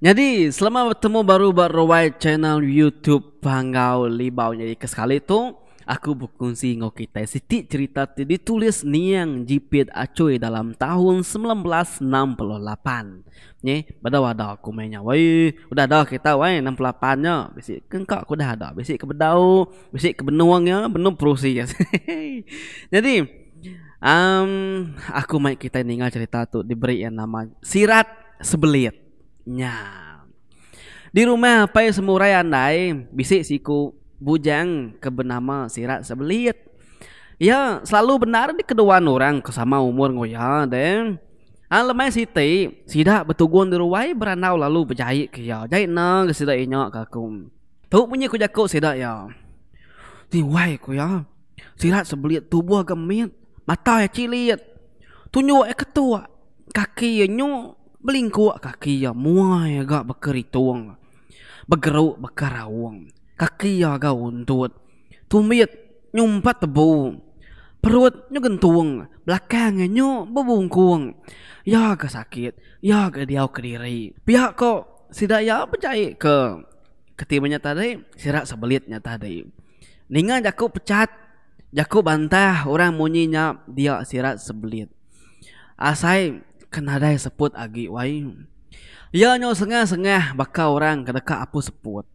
Jadi selama bertemu baru berwide channel YouTube Panggau Libau jadi ke sekali tu aku berkongsi dengan kita sedikit cerita ditulis Niang Jipit Acoy dalam tahun 1968. Ni pada wada aku mainnya. Wei, udah dah kita wei 68 nya. Bisik kan kak aku dah ada. Bisik ke bedau, bisik ke benuang ya, benung perusi ya. Jadi um, aku mai kita ninggal cerita tu diberi yang nama Sirat Sebelit nya di rumah apa yang semua raya andai bisi siku bujang ke bernama sirat sebelit ya selalu benar di kedua orang kesama umur ngoya deh Ah lemai siti sida betugun di ruai beranau lalu berjahit ke ya jahit na ke sida inya ke aku tu punya ku jakuk sida ya di wai ku ya sirat sebelit tubuh gemit mata ya ciliat tunjuk ya ketua kaki ya nyuk Belingkuak kaki ya muai ga bekerituang. Begeru bekarawang. Kaki ya ga untut. Tumit nyumpat tebu. Perut nyugentuang. Belakangnya nyu bebungkuang. Ya ga sakit. Ya ga diau kediri. Pihak kok sidak ya percaya ke. Ketimanya tadi sirak sebelitnya tadi. Ninga jaku pecat. Jaku bantah orang munyinya dia sirak sebelit. Asai kenadai seput agi wai. Ia ya, nyo sengah-sengah baka orang kedekat apu seput.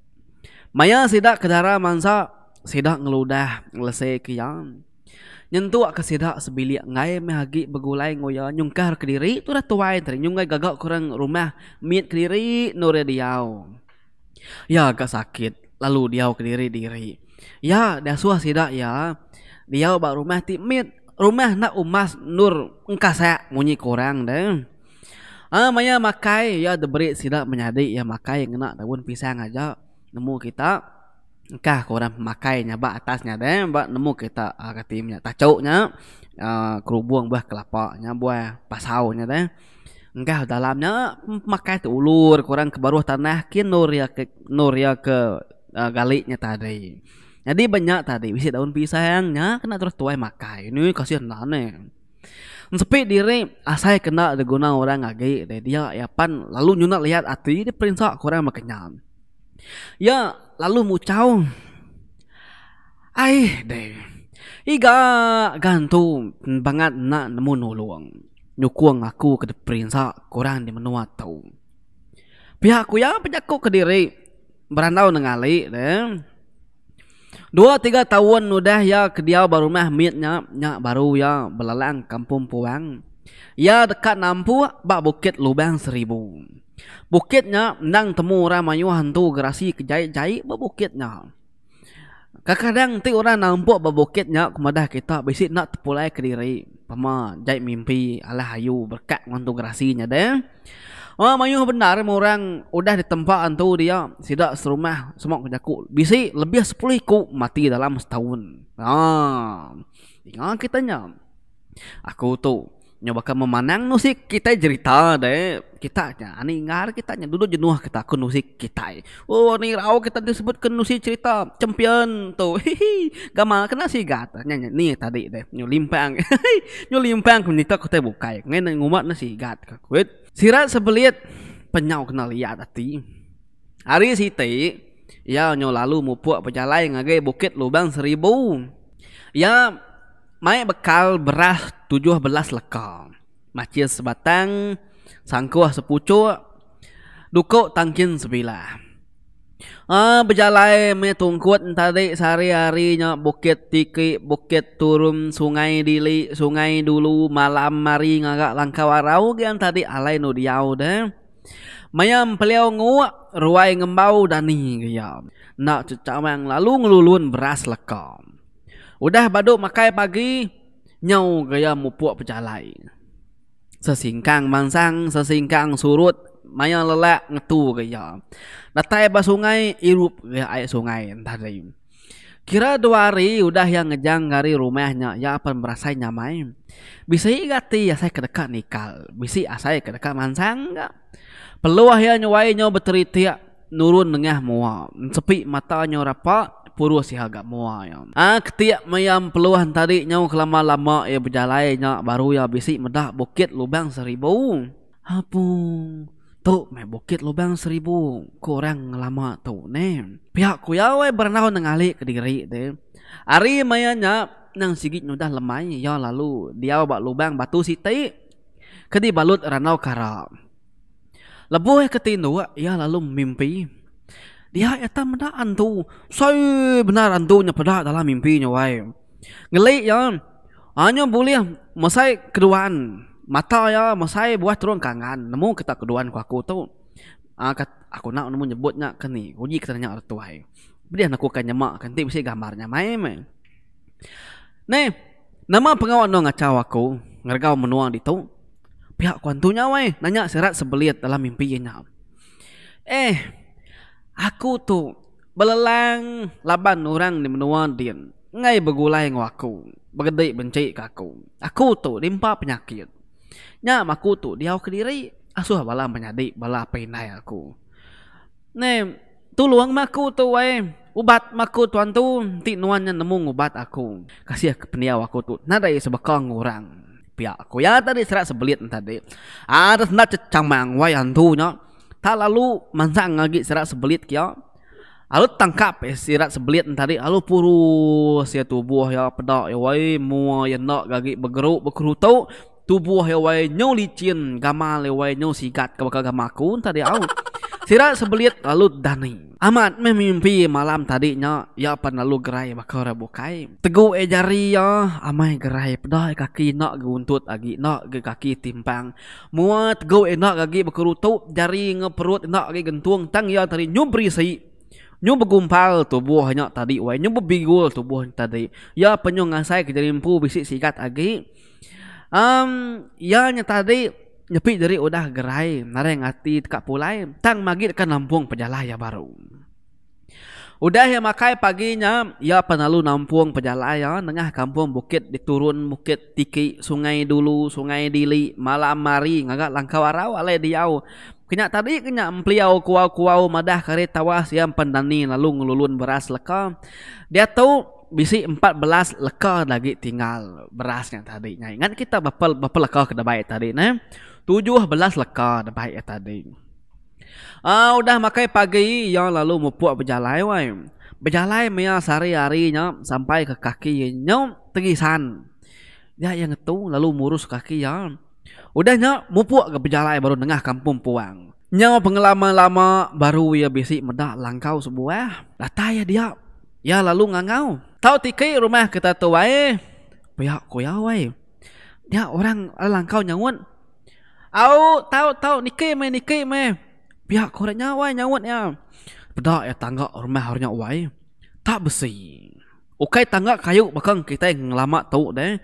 Maya sidak kedara mansa sidak ngeludah lese kiyang. Nyentuak ke sidak sebilik ngai mehagi begulai ngoya nyungkar ke diri tu dah tuai tadi nyungai gagak kurang rumah miat ke diri nore diau. Ya agak sakit lalu diau ke diri diri. Ya dah suah sidak ya diau bak rumah ti miat rumah na umas nur engka saya munyi kurang deh. Ah, maya makai ya diberi sila menyadi ya makai kena daun pisang aja nemu kita engka kurang makai nyaba atasnya deh, mbak nemu kita ah, katimnya tacoknya ah, kerubung buah kelapa nyabuah pasaunya deh. Enggak dalamnya makai ulur kurang kebaruh tanah kini nur ya ke nur ya ke uh, galiknya tadi jadi banyak tadi bisa daun pisangnya kena terus tuai makai ini kasihan lah, nane sepi diri asai ah, kena diguna orang lagi dia dia ya pan lalu nyunak lihat hati di perintah kurang makanya ya lalu mucau ai deh Iga gantung banget nak nemu nulung nyukung aku ke perintah kurang di menua tau pihakku ya penyakuk ke diri berandau nengali deh Dua tiga tahun sudah ya ke dia baru mah mitnya nya baru ya belalang kampung puang. Ya dekat nampu bak bukit lubang seribu. Bukitnya nang temu ramai hantu gerasi kejai-jai bak bukitnya. Kadang-kadang ti orang nampak berbukitnya kemudah kita bisik nak terpulai ke diri. Pama jai mimpi ala hayu berkat ngantuk gerasinya deh. Oh, mayuh benar orang udah di tempat antu dia tidak serumah semua kerja ku. Bisi lebih 10 ku mati dalam setahun. Ah. Ingat kita nyam. Aku tu nyoba kan memanang nusik kita cerita deh kita nya ani ngar kita nya duduk jenuh kita ku nusik kita oh ni rau kita disebut ke nusik cerita champion tu hihi gamal kena si gat nya nya ni tadi deh nyu limpang nyu limpang kita ku teh bukai ngene ngumat na si gat ka kuit Sirat sebelit penyau kenal ya tadi. Hari siti ya nyolalu mupuak penyalai ngagai bukit lubang seribu. Ya mai bekal beras tujuh belas lekal. Macis sebatang, sangkuah sepucuk, duko tangkin sebilah. Ah, berjalan me tungkut tadi sehari-hari bukit tiki, bukit turun sungai dili, sungai dulu malam mari ngagak langkah warau gian tadi alai nu diau deh. Mayam peliau nguak ruai ngembau dani gian. Nak cecamang lalu ngelulun beras lekam. Udah baduk makai pagi nyau gaya mupuak pejalai. Sesingkang mansang, sesingkang surut maya lelak ngetu ke ya datang ke sungai irup ke air sungai entah dari kira dua hari udah yang ngejang dari rumahnya ya apa merasa nyamai bisa igati ya saya kedekat nikal bisa ya saya kedekat mansang enggak peluah ya nyuai nyo berteriti ya nurun nengah mua sepi matanya rapat puru sih agak mua ya. Ah ketiak mayam peluhan tadi nyau kelama lama ya berjalan ya baru ya bisik medah bukit lubang seribu. Apung tu me bukit lubang seribu kurang lama tu ne pihak ku ya we bernahu nengali ke diri de ari mayanya nang sigit nudah lemai ya lalu dia bak lubang batu sitai ke di balut ranau kara lebu ya ketindu ya lalu mimpi dia eta ya, menda antu sai benar antunya pada dalam mimpinya wae ngeli ya hanya boleh masai keduaan mata ya mau saya buat turun kangen nemu kita keduan ku aku tu uh, ah, aku nak nemu nyebutnya kini kan uji kita nanya orang tua ya eh. dia nak ku kanya mak kan, kan tiap gambarnya main main Nih, nama pengawal nong acau aku ngergau menuang di tu pihak kuantunya wei nanya serat sebeliat dalam mimpi ye eh aku tu belelang laban orang di menua dia ngai begulai ngaku begede bergedik benci ke aku aku tu limpa penyakit nya maku tu dia ke diri asuh bala menyadi bala penai aku ne tu luang maku tu wae ubat maku tuan tu ti nuannya nemu ubat aku kasih ke peniau aku tu nada ya sebekang orang pihak aku ya tadi serak sebelit tadi ada nak cecang mang wae antunya tak lalu mansang lagi serak sebelit kia eh, Alu tangkap ya sirat sebelit tadi alu puru si tubuh ya pedak ya wai mua ya nak gagi bergeruk berkerutau tubuh ya wai nyau licin gamal ya wai nyau sikat ke bakal gamaku tadi au sira sebelit lalu dani amat memimpi malam tadinya ya pan lalu gerai bakal rebu kai tegu e jari ya amai gerai pedah kaki nak guntut agi nak ge kaki timpang muat go e nak agi bekerutu jari ngeperut nak agi gentuang tang ya tadi nyubri sai Nyu begumpal tubuh hanya tadi, wai nyu bebigul tubuh tadi. Ya penyu ngasai kejadian pu bisik sikat agi um, ya nya tadi nyepi dari udah gerai mare ngati tekak pulai tang magit kan nampung pejalah ya baru udah ya makai paginya ya penalu nampung pejalah ya tengah kampung bukit diturun bukit tiki sungai dulu sungai dili malam mari ngagak langkah warau ale diau kenya tadi kenya empliau kuau kuau madah kare tawas yang pendani lalu ngelulun beras leka dia tahu bisi 14 leka lagi tinggal berasnya tadi nya ingat kita bapa bapa leka ke dabai tadi ne 17 leka dabai tadi ah uh, udah makai pagi yang lalu mupuk berjalan wai berjalan mea sari harinya sampai ke kaki nya tegisan ya yang itu lalu murus kaki ya udah nya mupuk ke berjalan baru tengah kampung puang nya pengalaman lama baru ya bisi medak langkau sebuah lah ya dia Ya lalu ngangau. Tahu tikai rumah kita tu wae. Ya ko ya Ya orang alang kau nyawut. Au tahu tahu nikai me nikai me. Pihak ko nya wae ya. Beda ya tangga rumah harunya wai Tak besi. Okey tangga kayu bakang kita yang lama tahu deh.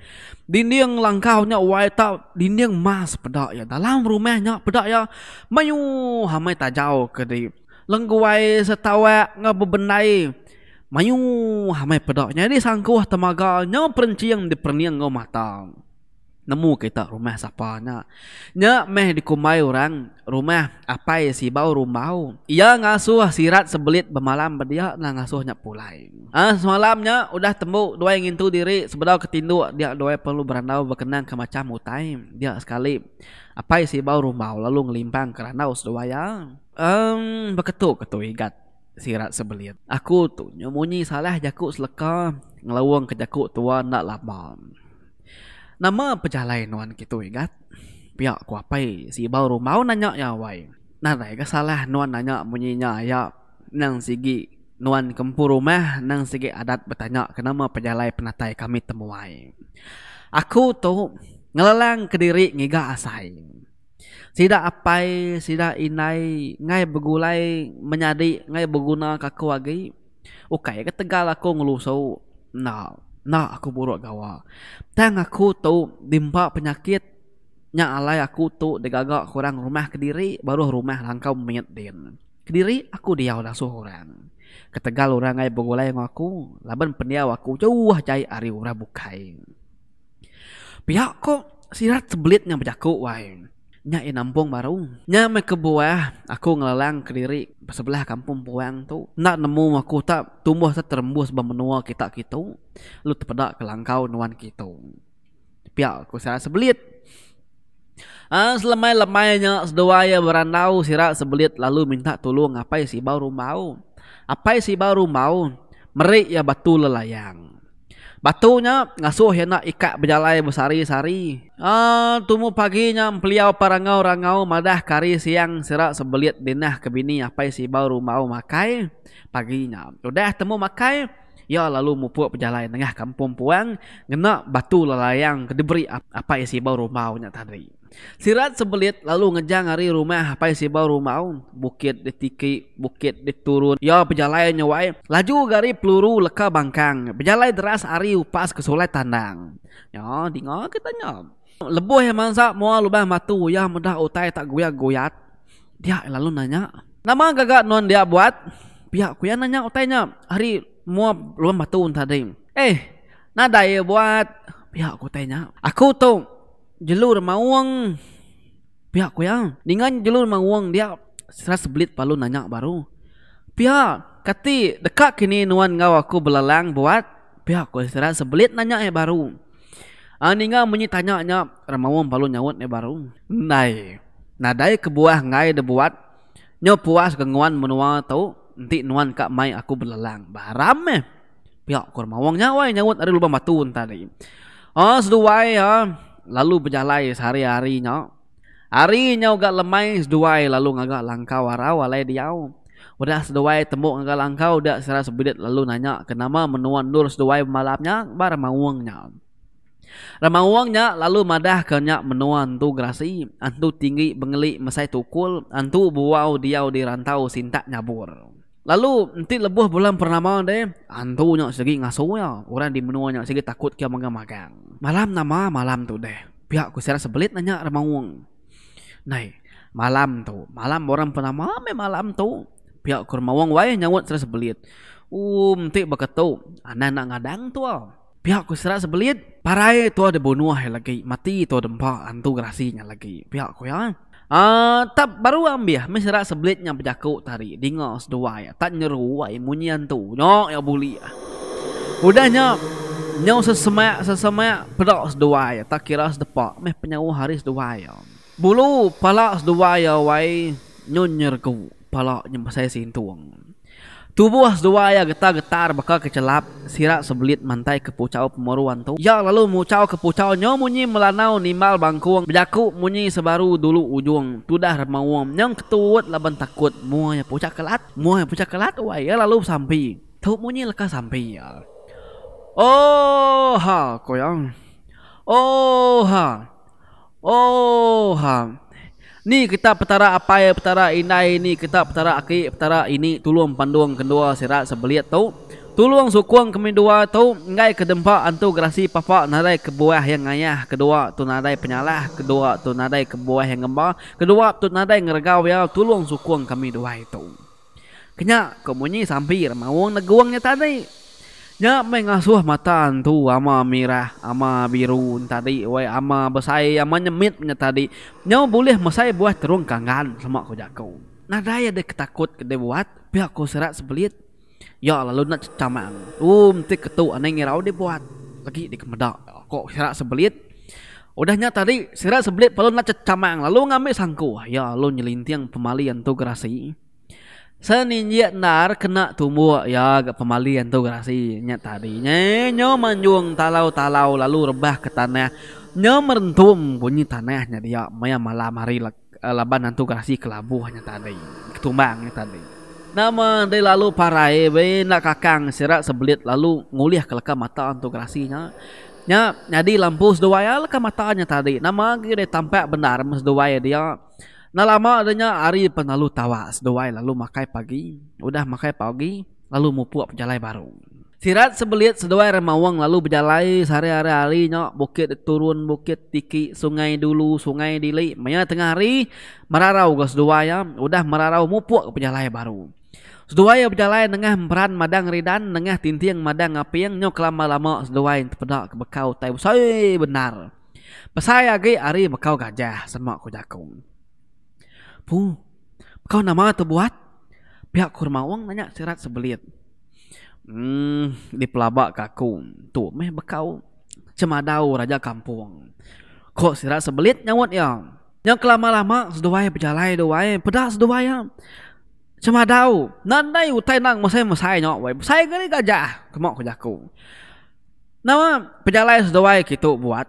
dini yang Dinding langkahnya wae tak yang mas pedak ya. Dalam rumahnya pedak ya. Mayu hamai tajau jauh ke di. Lengguai setawa ngabebenai. Mayu hamai pedak nyari sangkuh temaga nya perenci yang diperniang ngau matang. Nemu kita rumah siapa nya. Nya meh dikumai orang rumah apa si bau rumau. Ia ngasuh sirat sebelit bemalam berdia na ngasuh nya pulai. Ah semalamnya udah temu dua yang ngintu diri sebelah ketindu dia dua perlu berandau berkenang ke macam utai. Dia sekali apa si bau rumau lalu ngelimpang ke randau sedua ya. Um, berketuk ketuk igat sirat sebelit. Aku tu nyumunyi salah jaku seleka ngelawang ke jaku tua nak lama. Nama pejalan wan kita ingat. Pihak ku apa si baru mau nanya ya wai. nanti ke salah nuan nanya munyinya ya nang sigi nuan kempur rumah nang sigi adat bertanya kenapa penjalai penatai kami temuai. Aku tu ngelelang kediri ngiga asai sida apai sida inai ngai begulai menyadi ngai beguna kaku agi okay ke tegal aku ngeluso na na aku buruk gawa tang aku tu dimpa penyakit nya alai aku tu degaga kurang rumah kediri baru rumah langkau menyet din kediri aku diau nasu orang ketegal orang ngai begulai ngaku aku laban pendiau aku jauh cai ari urang bukai pihak ko sirat sebelitnya bejaku wain nya e eh, nambong barung nya me kebuah aku ngelalang ke diri sebelah kampung puang tu nak nemu aku tak tumbuh tak terembus bermenua kita kita lu terpeda ke langkau nuan kita pial aku sira sebelit ah ha, selamai lamainya sedua ya berandau sira sebelit lalu minta tolong apa si bau rumau apa si bau rumau merik ya batu lelayang Batunya ngasuh ya nak ikat berjalan bersari-sari. Ah, tumu paginya peliau parangau-rangau madah kari siang serak sebeliat dinah ke bini apai si baru mau makai paginya. Udah temu makai, ya lalu mupuk berjalan tengah kampung puang ngena batu lelayang kedebri apa isi baru maunya tadi. Sirat sebelit lalu ngejang hari rumah apa si bau rumah bukit ditiki bukit diturun ya pejalan nyawai laju gari peluru leka bangkang pejalan deras hari upas kesulai tandang ya dingo kita nyom lebuh yang mansa mua lubah matu ya mudah utai tak goya goyat dia lalu nanya nama gagak non dia buat pihak kuya nanya utainya hari mua lubah matu tadi eh nada ya buat pihak kutainya aku tuh jelur mawang pihak ku yang dengan jelur mawang dia serah sebelit palu nanya baru pihak kati dekat kini nuan ngau aku belalang buat pihak ku serah sebelit nanya eh baru Aninga ah, menyi tanya nya ramawang palu nyawut eh baru nai nadai kebuah ngai de buat nyo puas kenguan menua tau nanti nuan kak mai aku belalang baram eh pihak ku ramawang nyawai nyawut ada lubang batu tadi Oh, ah, seduai ya. Oh lalu berjalan sehari-hari nyau. Hari nyau gak lemai seduai lalu ngagak langkau arah walai diau. Udah seduai temu ngagak langkau udah secara sebidit lalu nanya kenapa menuan nur seduai malapnya bar mawang nyau. Ramah uangnya lalu madah kenya menua antu gerasi antu tinggi bengeli mesai tukul antu buau diau dirantau sintak nyabur. Lalu nanti lebuh bulan pernama de antu nya segi ngasunya orang di menua nya segi takut kia mangga magang. Malam nama malam tu deh. Pihak ku sera sebelit nanya remaung. Nai malam tu, malam orang pernama me malam tu. Pihak ku remaung wae nyawut sera sebelit. Um ti beketu anak nak ngadang tu. Ah. Pihak ku sera sebelit parai tu ada bunuh lagi mati tu ada empat antu gerasinya lagi. Pihak ku ya. Ah, tak baru ambil mesra sebelitnya berjaku tari dengar sedua ya tak nyeru ai munyian tu no ya buli ya ah. udahnya nyau sesemak sesemak pedak sedua ya tak kira sedepa meh penyau hari sedua ya ah. bulu pala sedua ya wai nyonyer ku pala nyem saya sintuang Tubuh sedua ya getar-getar bakal kecelap Sirak sebelit mantai ke pucau pemeruan tu Ya lalu mucau ke pucau Nyo munyi melanau nimbal bangkuang Bejaku munyi sebaru dulu ujung Tudah remawam Nyong ketuut laban takut Mua ya pucak kelat Mua ya pucak kelat Wah ya lalu sampi Tuh munyi leka sampi ya Oh ha koyang Oh ha Oh ha Ni kita petara apa ya petara ini ni kita petara aki petara ini tulung panduang kedua serat sebeliat tau. Tulung sukuang kami dua tau ngai kedempa antu gerasi papa nadai kebuah yang ayah kedua tu nadai penyalah kedua tu nadai kebuah yang ngemba kedua tu nadai ngergau ya tulung sukuang kami dua itu. Kenya kemunyi sampir mawang neguangnya tadi. Ya mengasuh mata antu ama merah ama biru tadi wai ama besai ama nyemit nya tadi nya boleh mesai buat terung kangan sama ko jako nah daya de ketakut ke buat pihak ko serak sebelit ya lalu nak cecamang um ti ketu ane ngirau de buat lagi di kemedak ko serak sebelit udahnya tadi serak sebelit palu nak cecamang lalu ngambil sangku ya lalu nyelintiang pemalian tu gerasi seninjiat dar kena tumbuh ya agak pemalian tuh gerasi nya tadinya nyo manjung talau talau lalu rebah ke tanah nyo merentum bunyi tanahnya dia maya malam hari lek, eh, laban nantu gerasi kelabu hanya tadi ketumbang tadi nama dari lalu parai bena kakang serak sebelit lalu nguliah ke leka mata untuk gerasinya nya jadi lampu sedua ya leka matanya tadi nama gede tampak benar mas dia Nah lama adanya hari penalu tawa sedoai lalu makai pagi. Udah makai pagi lalu mupuak pejalai baru. Sirat sebeliat sedoai remawang lalu berjalai sehari hari hari nyok bukit turun bukit tiki sungai dulu sungai dili. Maya tengah hari merarau ke sedoai ya. Udah merarau mupuak pejalai baru. Sedoai berjalan dengan peran madang ridan dengan tintiang madang apiang nyok lama lama sedoai terpedak ke bekau tai benar. Pesai lagi hari bekau gajah semak kujakung. Bu, kau nama atau buat? Pihak Kurmawang nanya serat sebelit. Hmm, di pelabak kaku. Tuh, meh bekau. Cemadau raja kampung. Kok serat sebelit nyawut ya? Yang kelama-lama seduai berjalan doai pedas seduai ya. Cemadau, nandai utai nang masai masai nyok wai. Saya gini gajah, kemok kujaku. Nama pejalan seduai kita buat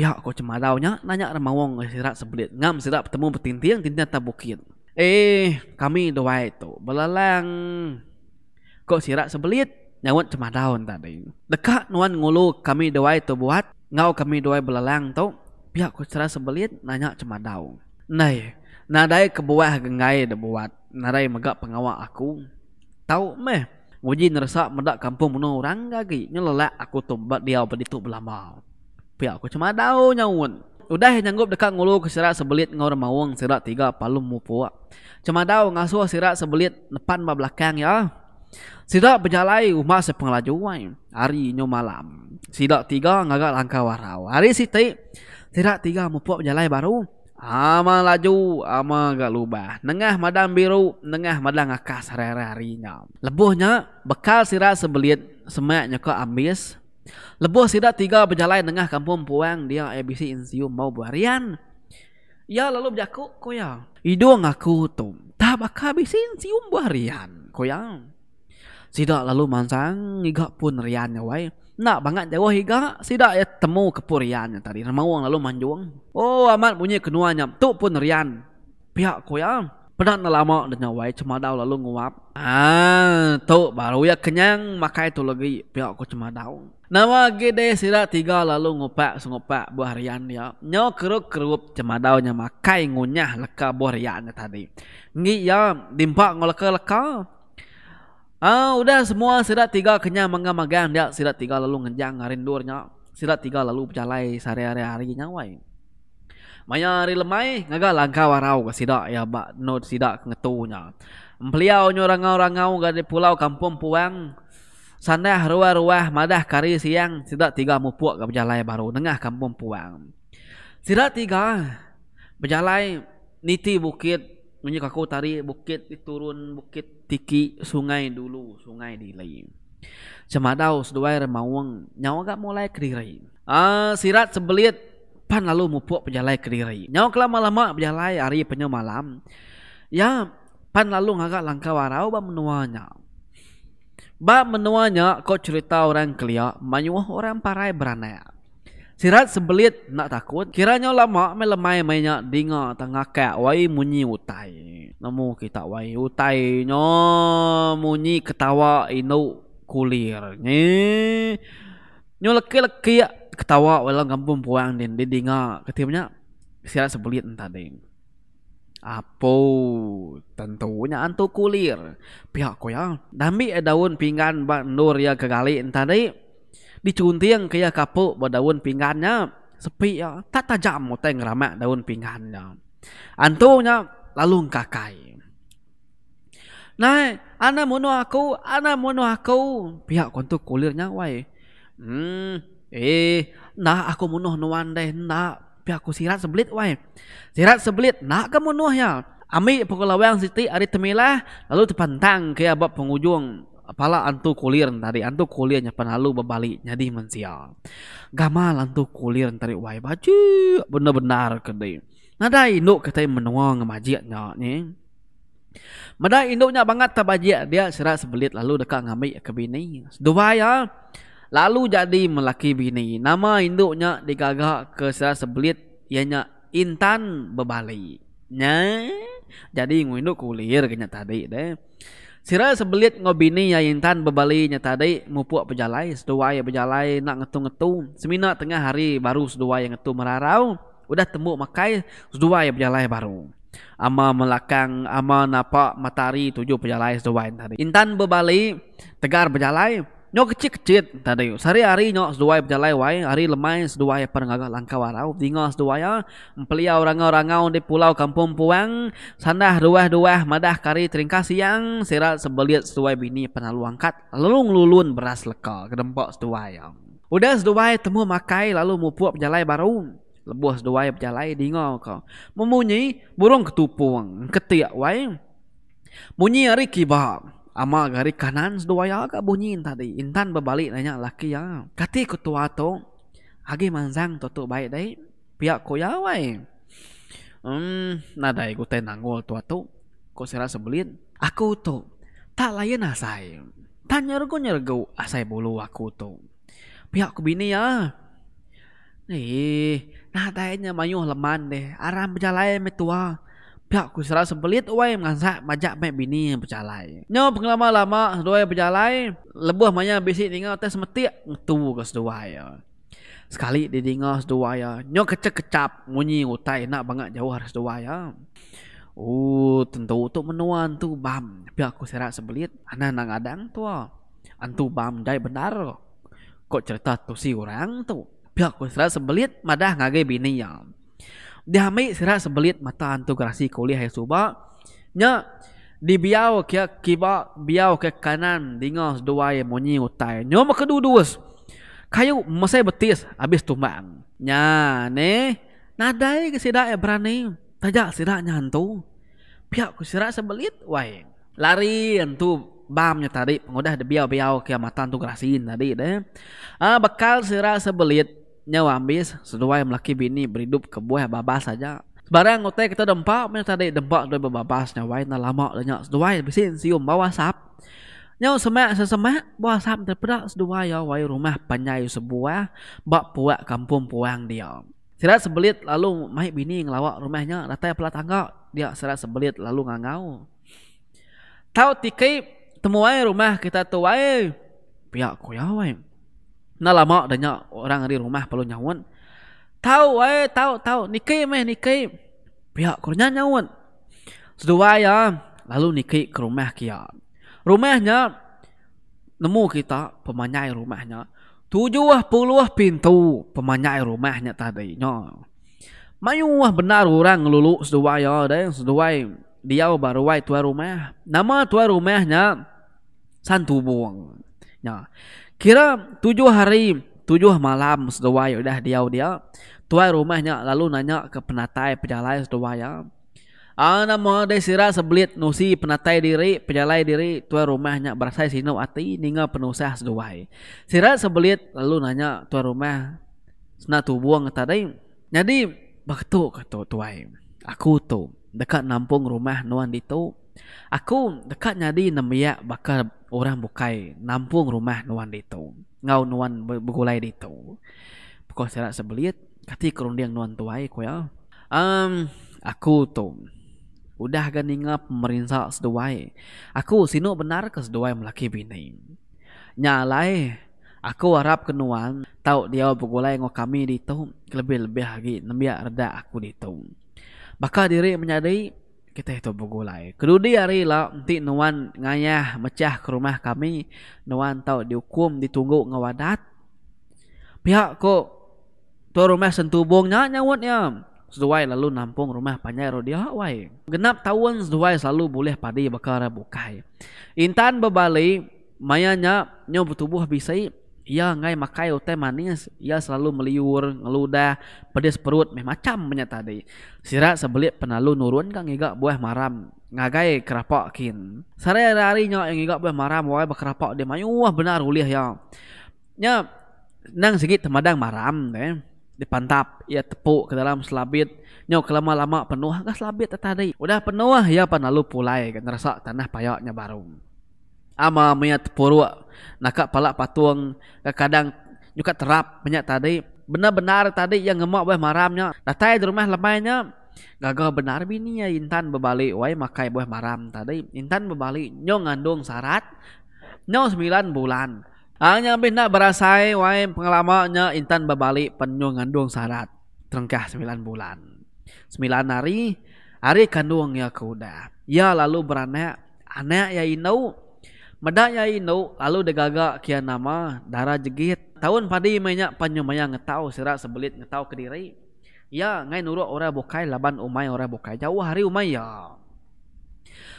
pihak ko cemarau nya nanya ramang wong eh, sirat sebelit ngam sirat bertemu bertintiang tintian tabukin eh kami doa itu belalang ko sirat sebelit nyawat cemarau tadi dekat nuan ngulu kami doa itu buat ngau kami doa belalang tau pihak ko sirat sebelit nanya cemarau nai nadai kebuah gengai de buat narai megak pengawa aku tau meh Wajin rasa mendak kampung menurang gagi nyelelak aku tumbat dia berdituk belamau pihak aku cuma tahu nyawun. Udah nyanggup dekat ngulu ke sirat sebelit ngur mawang sirat tiga palum mupua. Cuma tahu ngasuh sirat sebelit depan ma belakang ya. Sirat berjalai rumah sepengelaju wain. Hari nyo malam. Sirat tiga ngagak langkah warau. Hari siti sirat tiga mupua berjalai baru. Ama laju, ama gak lubah. Nengah madam biru, nengah madam akas hari-hari harinya. Lebuhnya, bekal sirat sebelit semak nyoko ambis Lebuh sida tiga berjalan dengah kampung puang dia ABC insium mau buarian. Ya lalu berjaku ko ya. Hidung aku tu tak bakal ABC insium buarian ko ya. Sida lalu mansang iga pun rian ya wai. Nak banget jawa higa sida ya temu kepurian tadi. Mau lalu manjuang. Oh amat bunyi kenuanya tu pun rian. Pihak ko ya. ពណ្ណឡាម៉ោដញ៉ាវ៉ៃឈ្មោះដៅឡលងវ៉ាប់អាតូបារុយកញ្ញាំងម៉ាខៃតូឡូគីប្រកឈ្មោះដៅណាវ៉ាគេដេសិរាទីកាឡលងប៉ាក់សងប៉ាក់បោះរយ៉ានយ៉ាញ៉ោគ្រុគ្រុបឈ្មោះដៅញ៉ាម៉ាខៃងុញ៉ាលកាបោះរយ៉ានថាទីងីយ៉ាឌីមប៉ាក់ងលកលកាអោឧដាសមួសិរាទីកាកញ្ញាម៉ងម៉ាកានយ៉ាសិរាទីកាឡលងញ៉ាងរិនឌូរញ៉ោសិរាទីកាឡលុបចាឡៃសារេអារេអារីញ៉ាវ៉ៃ Maya hari lemai ngaga langkah warau ke sidak ya ba no sidak ngetunya. Beliau nyorangau rangau ga di pulau kampung Puang. Sana ruah-ruah madah kari siang sidak tiga mupuk ke berjalan baru tengah kampung Puang. Sidak tiga berjalan niti bukit Menyi kaku tari bukit turun bukit tiki sungai dulu sungai di lain. Cemadau seduai remawang nyawa gak mulai kiri Ah uh, sirat sebelit depan lalu mupuk penjalai ke diri. Nyawa kelama lama penjalai hari penyu malam. Ya, pan lalu ngagak langkah warau ba menuanya. Ba menuanya kok cerita orang kelia, manyuah orang parai beranai. Sirat sebelit nak takut, kiranya lama melemai mainnya dinga tengah kek wai munyi utai. Namu kita wai utai nyo munyi ketawa inu kulir. Nyi. Nyo leki-leki ya, ketawa walau kampung puang din dia dengar ketimnya sira sebelit entah ding apo tentunya antu kulir pihak ko ya dami e daun pinggan ba nur ya kegali entah di dicunting ke ya kapo ba daun pinggannya sepi ya tak tajam mo teng ramak daun pinggannya antunya lalu kakai Nah, anak mono aku, anak mono aku. Pihak kontu kulirnya, wai. Hmm, Eh, nak aku munuh nuan deh, nak pi aku sirat sebelit wai. Sirat sebelit, nak kamu munuh ya. Ami pukul awang siti ari temilah, lalu terpantang ke abak pengujung. Apala antu kulir tadi, antu kulirnya penalu bebalik nyadi mensial. Gamal antu kulir tadi wai baju benar-benar kedai. Nada induk kata menua ngemajiatnya ni. Mada induknya banget tabajiat dia serak sebelit lalu dekat ngamik ke bini. Dua ya. Lalu jadi melaki bini. Nama induknya digagak ke sebelit ianya Intan Bebali. Nya. Jadi nguinduk kulir kayaknya tadi deh. Sira sebelit ngobini ya Intan Bebali nya tadi mupuk pejalai sedua ya pejalai nak ngetu ngetu Semina tengah hari baru sedua yang ngetu merarau. Udah temu makai sedua ya pejalai baru. Ama melakang ama napak matahari tujuh pejalai sedua yang tadi. Intan Bebali tegar pejalai nyok kecil kecil tadi sehari hari nyok seduai berjalan wai hari lemai seduai perengaga langka warau tinggal seduai empelia ah. orang orang di pulau kampung puang sandah dua dua madah kari teringkas siang serat sebeliat seduai bini pernah luangkat lalu lulun beras leka kedempok seduai ah. udah seduai temu makai lalu mupuak berjalan baru lebuh seduai berjalan dingau kau memunyi burung ketupung ketiak wai Munyi hari kibab ama gari kanan sedoya ka bunyi tadi intan berbalik nanya laki ya kati ketua tu agi manzang totu baik dai pihak ko ya wai hmm nadai ku tenangol tua tu ko sira sebelin aku tu tak lain asai tanya ko nyergo asai bulu aku tu pihak ku bini ya Nih, nah tanya mayuh leman deh, aram berjalan metua. tua pihak ku serah sebelit wai mengasak majak mek bini yang percalai. Nyo pengalaman lama seduai percalai, lebih banyak bisik tinggal atas metik ngetu ke seduai. Sekali di tinggal seduai, nyo kecek kecap munyi utai nak banget jauh harus seduai. Oh, uh, tentu untuk menuan tu bam. Pihak ku serah sebelit, anak nang adang tu. Antu bam jai benar. Kok cerita tu si orang tu. Pihak ku serah sebelit, madah ngagai bini yang dihamai sera sebelit mata antu gerasi kuliah yang suba nya di biau ke kiba biau ke kanan dengar dua yang monyi utai nyo makedu duas kayu masai betis habis tumbang nya ne nadai ke sida ya berani tajak sida nyantu pihak ku sira sebelit wai lari antu bamnya tadi pengudah de biau biau ke mata antu gerasi tadi de ah bekal sira sebelit nyawa habis seduai melaki bini berhidup ke buah babas saja sebarang ngotai kita dempak punya tadi dempak dua babas nyawa na lama lenya seduai bisin sium bawa sap nyawa semak sesemak bawa sap terpeda seduai ya wai rumah panjai sebuah bak puak kampung puang dia serat sebelit lalu mai bini ngelawak rumahnya ratai pelat tangga dia serat sebelit lalu ngangau tau tikai temuai rumah kita tuai pihak kuyawai na lama adanya orang di rumah perlu nyawon tahu wae eh, tahu tahu nikai meh nikai pihak kurnya nyawon sedua ya lalu nikai ke rumah kia rumahnya nemu kita pemanyai rumahnya tujuh puluh pintu pemanyai rumahnya tadi mayuah benar orang lulu sedua ya dan sedua dia baru wae tua rumah nama tua rumahnya santubuang ya Kira tujuh hari, tujuh malam sedua ya udah dia dia. Tuai rumahnya lalu nanya ke penatai pejalai sedua ya. Ana ah, mau dari sira sebelit nusi penatai diri pejalai diri tuai rumahnya berasa sinau ati ninga penusah sedua Sira sebelit lalu nanya tuai rumah sena buang tadi. Jadi waktu kata tuai aku tu dekat nampung rumah nuan itu. Aku dekat nyadi nemiak ya, bakal orang bukai nampung rumah nuan itu ngau nuan begulai itu pokok saya rasa beliat kati kerundiang nuan tuai kau. ya um, aku tu udah ganinga pemerintah seduai aku sino benar ke seduai melaki bini nyalai aku harap kenuan tau dia begulai ngau kami itu lebih lebih lagi nembiak reda aku itu Maka diri menyadari kita itu begulai. Kedudi hari la nanti nuan ngayah mecah ke rumah kami nuan tau dihukum ditunggu ngawadat. Pihak ko tu rumah sentubung nya nyawut ya. Sesuai lalu nampung rumah panjai rodi wai. Genap tahun sesuai selalu boleh padi bakar bukai. Intan bebali mayanya nyo bertubuh bisai ia ngai makai teh manis ia selalu meliur ngeludah pedes perut meh macam banyak tadi sira sebeli penalu nurun kang ngiga buah maram ngagai kerapok kin sare hari nyok yang ngiga buah maram wae bekerapok dia mayu wah benar ulih ya nya nang segi temadang maram teh dipantap ia tepuk ke dalam selabit nyok kelama lama penuh ke selabit tadi udah penuh ya panalu pulai ngerasa tanah payoknya barum ama maya teporo nakak palak patuang kadang juga terap punya tadi benar-benar tadi yang ngemak buah maramnya datai di rumah lemahnya gagal benar bini ya intan berbalik wai makai buah maram tadi intan berbalik nyong ngandung syarat nyong sembilan bulan hanya lebih nak berasai wai pengalamannya intan berbalik penyong ngandung syarat terengkah sembilan bulan sembilan hari hari kandungnya kuda ya lalu beranak anak ya inau you know, Medak yai lalu degaga kian nama darah jegit. Tahun padi mainnya panjumaya ngetau serak sebelit ngetau kediri. Ya ngai nuruk orang bukai laban umai orang bukai jauh hari umai ya.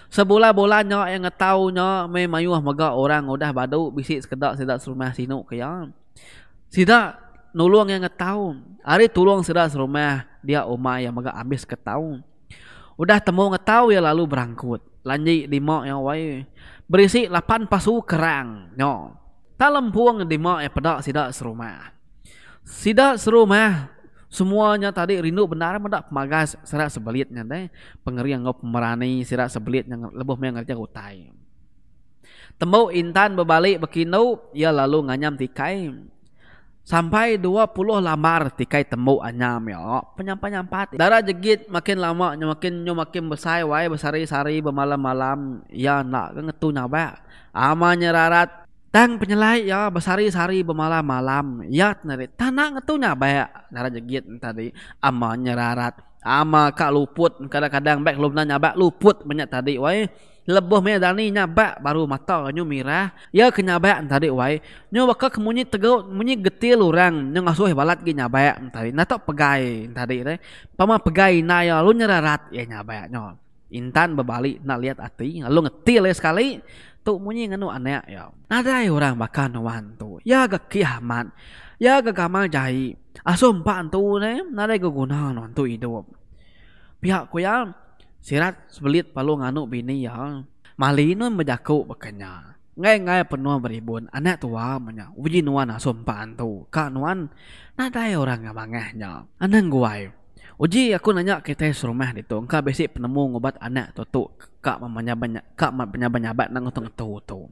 Sebulan bolanya yang ngetau nya mai mayuh mega orang udah badu bisik sekedak sedak serumah sinu kian. Ya. sedak nulung yang ngetau. Hari tulung sedak serumah dia umai yang mega ambis ketau. Udah temu ngetau ya lalu berangkut. Lanjut lima yang wai berisi 8 pasu kerang. No. Dalam puang di mak yang pedak sidak serumah. Sidak serumah semuanya tadi rindu benar mendak pemagas serak sebelitnya teh pengeri yang pemerani serak sebelit yang lebih mengerti utai. Temu intan berbalik bekinau ia lalu nganyam tikai Sampai 20 lamar tikai temu anyam ya. Penyampai-nyampai. Darah jegit makin lama makin nyo makin besar wai besari-sari bermalam-malam ya nak ngetu nyaba. Amanya rarat tang penyelai ya besari-sari bermalam-malam ya nari tanak ngetu nyaba darah jegit tadi amanya rarat ama kak luput kadang-kadang baik lumna nyaba luput banyak tadi wai lebih meh dani nya ba baru mata nyu mirah ya kena ba tadi wai nyu baka kemunyi tegau munyi getil urang nyu ngasuh balat ge nya ba tadi na to pegai tadi teh pama pegai na ya lu nyerarat ya nya ba nyo intan bebalik na lihat ati lu ngetil ya sekali tu munyi nganu aneh ya ada urang baka nuan tu ya ge kiamat ya ge gamal jahi asumpah tu ne na ge guna nuan tu hidup pihak kuyang sirat sebelit palu nganu bini ya malino mejaku bekenya ngai ngai penua beribun anak tua menya uji nuan asum pantu ka nuan nadai orang ngabangahnya anang guai uji aku nanya kita serumah ditu engka besi penemu ngobat anak tutu ka mamanya banyak ka mamanya banyak nang tu tu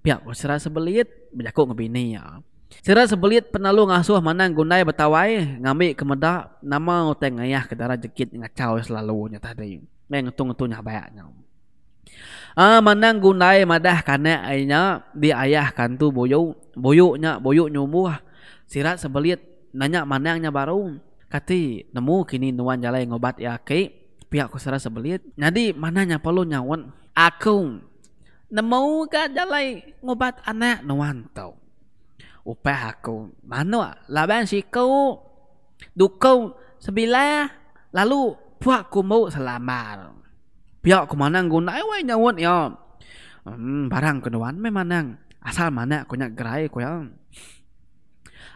pihak usra sebelit mejaku ngebini ya Sira sebelit penalu ngasuh manang gunai betawai ngambi ke meda nama uteng ngayah ke darah jekit ngacau selalu nya tadi. Meng tung tunya baya nya. Ah manang gunai madah kana ainya di ayah kantu boyo boyo nya boyo nyumbuh. Sira sebelit nanya manangnya baru. Kati nemu kini nuan jalai ngobat ya ke pihak kusara sebelit. Nadi mananya perlu nyawan aku. Nemu ka jalai ngobat anak nuan tau upah aku mana laban si kau dukau sebilah lalu buat aku mau selamat biar aku mana guna ewe eh, nyawut ya hmm, barang kenuan memang asal mana aku nak gerai aku ya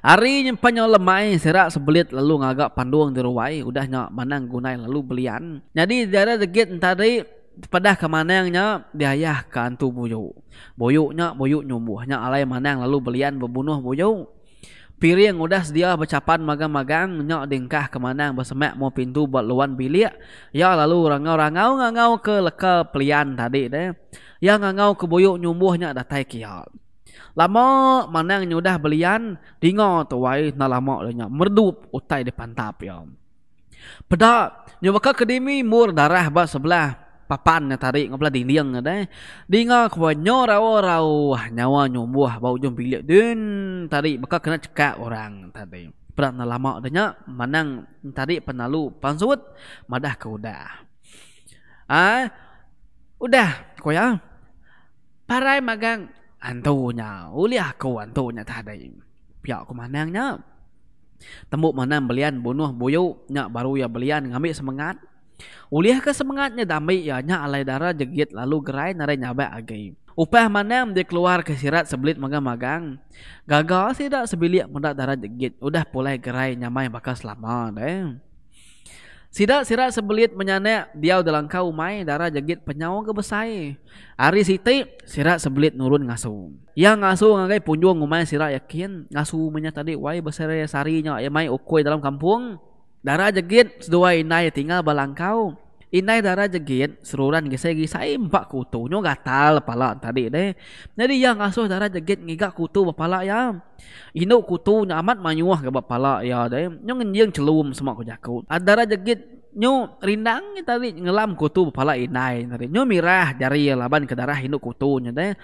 hari nyempanya lemai serak sebelit lalu ngagak panduang di ruai udah nyak mana guna lalu belian jadi dia ada degit entari Padah ke mana yangnya biayah ke antu boyo. Boyonya boyo nyumbuhnya alai mana yang lalu belian berbunuh boyo. Piring udah sedia bercapan magang-magang nyok dingkah ke mana yang bersemak mau pintu buat luan bilik. Ya lalu orang ngau-ngau ngau-ngau ke leka pelian tadi deh. Ya ngau-ngau ke boyo nyumbuhnya datai kia. Lama mana yang nyudah belian dingo tuai na lama lenyak merdup utai depan tapi ya. Pada nyoba ke kedimi mur darah bak sebelah papan yang tarik ngapalah dinding ada eh dinga kwanyo rao rao nyawa nyumbuh bau jom bilik den tarik bekak kena cekak orang tadi peran lama adanya manang tarik penalu pansut madah ke udah ah udah koya parai magang antunya uliah ke antunya tadi pihak ku manangnya temu manang belian bunuh buyu nya baru ya belian ngambil semangat Uliah ke semangatnya damai ianya ya, alai darah jegit lalu gerai narai nyabai agai. Upah manam dia keluar ke sirat sebelit magang-magang. Gagal sidak sebilik mendak darah jegit. Udah pulai gerai nyamai bakal selamat. Eh. Sidak sirat sebelit menyanek dia udah langkau mai darah jegit penyawa kebesai. Ari siti sirat sebelit nurun ngasu. Yang ngasu ngagai punjung umai sirat yakin. Ngasu menyatadi wai besar sarinya ya mai okoy dalam kampung darah jegit sedua inai tinggal balangkau inai darah jegit seruran gisai gisai empat kutu nyo gatal pala tadi deh jadi yang asuh darah jegit ngigak kutu bapala ya inu kutu amat manyuah ke bapala ya deh nyo ngenjeng celum semua kujaku darah jegit nyo rindang tadi ngelam kutu bapala inai tadi nyo mirah jari laban ke darah inu kutu nyo deh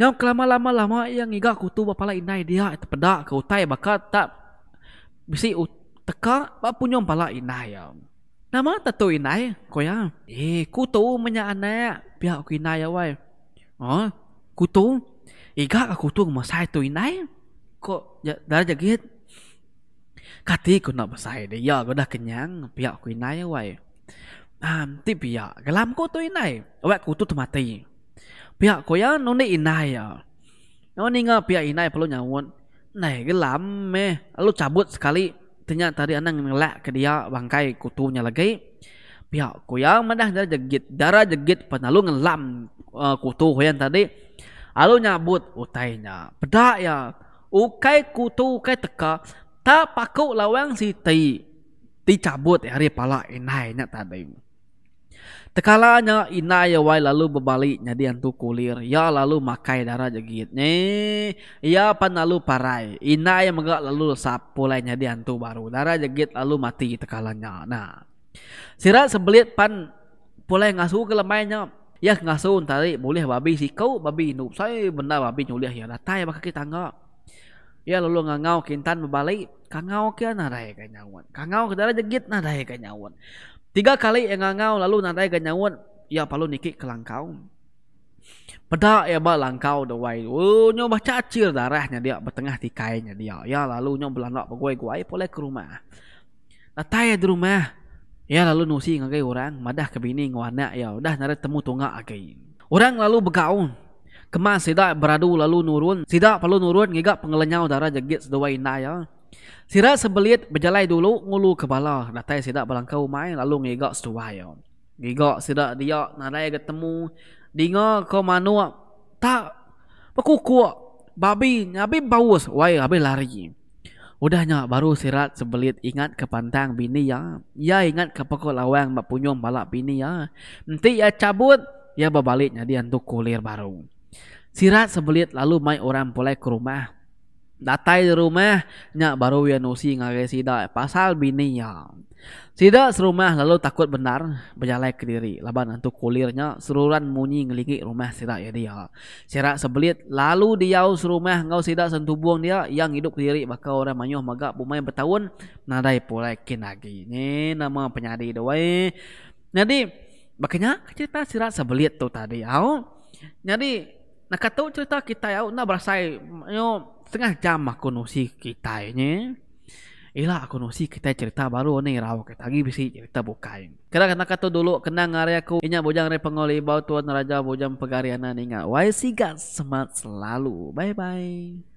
nyo kelama lama lama yang ngigak kutu bapala inai dia itu pedak ke utai bakat tak bisi utai teka ba punyo pala inay nama tato inay ko ya eh kuto manya ana pia ko inay wai ha oh, kuto iga ka kuto masay to inay ko ya da jagit kati ko na basay de ya ko da kenyang pia ko inay wai am ti pia galam ko to inay wa kuto tumati pia ko ya no ni inay ya no ni nga pia inay pulo nyawon nai galam me alu cabut sekali tengah tarik anang ngelak ke dia bangkai kutunya lagi. Pihak ku yang madah darah jegit, darah jegit penalu ngelam uh, kutu yang tadi. Alu nyabut utainya. Pedak ya. Ukai kutu ukai teka tak pakau lawang si tai. Dicabut hari pala inai nya tadi. Tekalanya ina ya wai lalu berbalik jadi antu kulir. Ya lalu makai darah jegit. Ya ia pan lalu parai. Ina ya megak lalu sap pulai jadi antu baru. Darah jegit lalu mati tekalanya. Nah. Sirat sebelit pan pulai ngasu ke lemainya. Ya ngasu tadi boleh babi si kau babi nu. Saya benda babi nyulih ya. Datai bakal kita ngak. Ya lalu ngangau kintan berbalik. Kangau ke narai kanyawan. Kangau ke darah jegit narai kanyawan. Kangau Tiga kali engangau lalu nantai ganyawan ya palu niki kelangkau. Peda ya ba langkau the way. Oh nyo baca cacir darahnya dia bertengah tikainya dia. Ya lalu nyo belanda pegawai gua boleh ke rumah. Natai ya di rumah. Ya lalu nusi ngagai orang madah ke bini ngwana ya udah nare temu tunga agai. Orang lalu begaun. Kemas sida beradu lalu nurun. Sida palu nurun ngiga pengelenyau darah jegit the way na ya. Sira sebelit berjalan dulu ngulu kepala datai sida belangkau mai lalu ngigak setuai. Ngigak sida dia narai ketemu dinga ko manua tak bekuku babi nabi baus wai habis lari. Udahnya baru sirat sebelit ingat ke pantang bini ya. Ya ingat ke pokok lawang mak punyong balak bini ya. Nanti ya cabut ya berbalik jadi untuk kulir baru. Sirat sebelit lalu mai orang pulai ke rumah datai di rumah nya baru ya nusi ngare sida pasal bini ya sida serumah lalu takut benar berjalan ke diri laban antu kulirnya seruran munyi ngeligi rumah sida ya dia sira sebelit lalu dia serumah ngau sida sentuh buang dia yang hidup ke diri maka orang manyuh maga bumai bertahun nadai pulai kinagi ni nama penyadi doai jadi makanya cerita sira sebelit tu tadi au jadi nak kata cerita kita ya nak berasai yo setengah jam aku nusi kita ini. Ila aku nusi kita cerita baru ni rawa kita lagi bisi cerita bukain. Kena kena kata dulu kena ngari aku inya bojang re pengoli bau tuan raja bojang pegariana ninga. Wai sigat semat selalu. Bye bye.